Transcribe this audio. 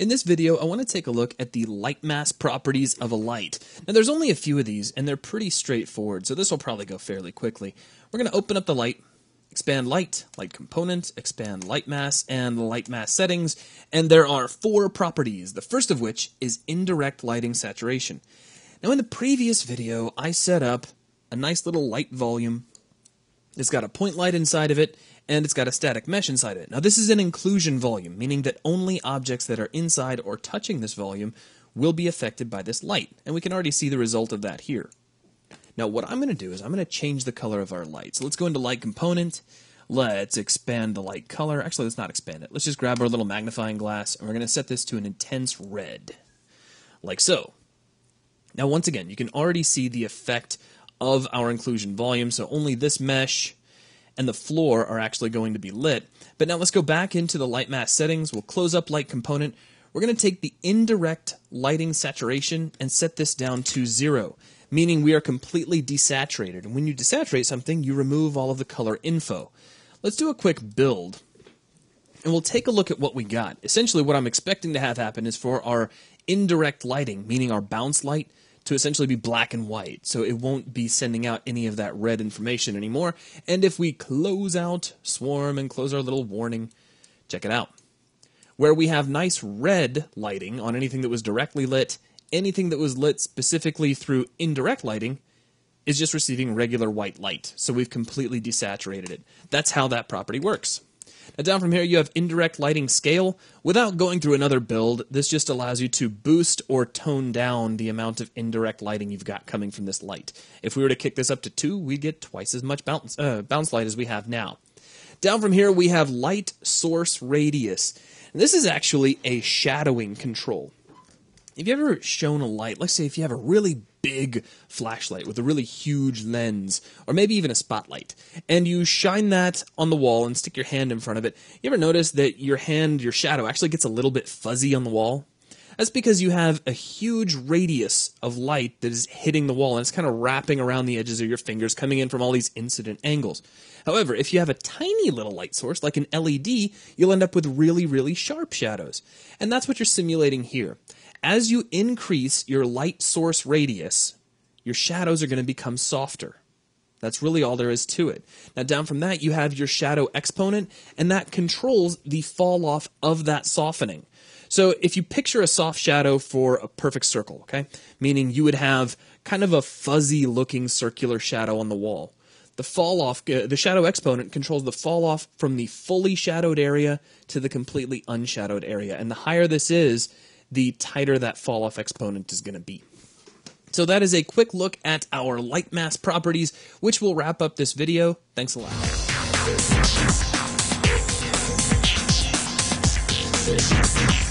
In this video, I want to take a look at the light mass properties of a light. Now there's only a few of these, and they're pretty straightforward, so this will probably go fairly quickly. We're going to open up the light, expand light, light component, expand light mass, and light mass settings, and there are four properties, the first of which is indirect lighting saturation. Now in the previous video, I set up a nice little light volume it's got a point light inside of it, and it's got a static mesh inside of it. Now, this is an inclusion volume, meaning that only objects that are inside or touching this volume will be affected by this light, and we can already see the result of that here. Now, what I'm going to do is I'm going to change the color of our light. So let's go into Light Component. Let's expand the light color. Actually, let's not expand it. Let's just grab our little magnifying glass, and we're going to set this to an intense red, like so. Now, once again, you can already see the effect of our inclusion volume. So only this mesh and the floor are actually going to be lit. But now let's go back into the light mass settings. We'll close up light component. We're going to take the indirect lighting saturation and set this down to zero, meaning we are completely desaturated. And when you desaturate something, you remove all of the color info. Let's do a quick build and we'll take a look at what we got. Essentially, what I'm expecting to have happen is for our indirect lighting, meaning our bounce light, to essentially be black and white. So it won't be sending out any of that red information anymore. And if we close out Swarm and close our little warning, check it out. Where we have nice red lighting on anything that was directly lit, anything that was lit specifically through indirect lighting is just receiving regular white light. So we've completely desaturated it. That's how that property works. Now down from here, you have indirect lighting scale. Without going through another build, this just allows you to boost or tone down the amount of indirect lighting you've got coming from this light. If we were to kick this up to two, we'd get twice as much bounce, uh, bounce light as we have now. Down from here, we have light source radius. And this is actually a shadowing control. If you ever shown a light, let's say if you have a really big flashlight with a really huge lens, or maybe even a spotlight, and you shine that on the wall and stick your hand in front of it, you ever notice that your hand, your shadow, actually gets a little bit fuzzy on the wall? That's because you have a huge radius of light that is hitting the wall and it's kind of wrapping around the edges of your fingers, coming in from all these incident angles. However, if you have a tiny little light source, like an LED, you'll end up with really, really sharp shadows. And that's what you're simulating here as you increase your light source radius, your shadows are going to become softer. That's really all there is to it. Now, down from that, you have your shadow exponent, and that controls the fall off of that softening. So, if you picture a soft shadow for a perfect circle, okay, meaning you would have kind of a fuzzy looking circular shadow on the wall. The fall off, uh, the shadow exponent controls the fall off from the fully shadowed area to the completely unshadowed area. And the higher this is, the tighter that fall off exponent is going to be. So that is a quick look at our light mass properties, which will wrap up this video. Thanks a lot.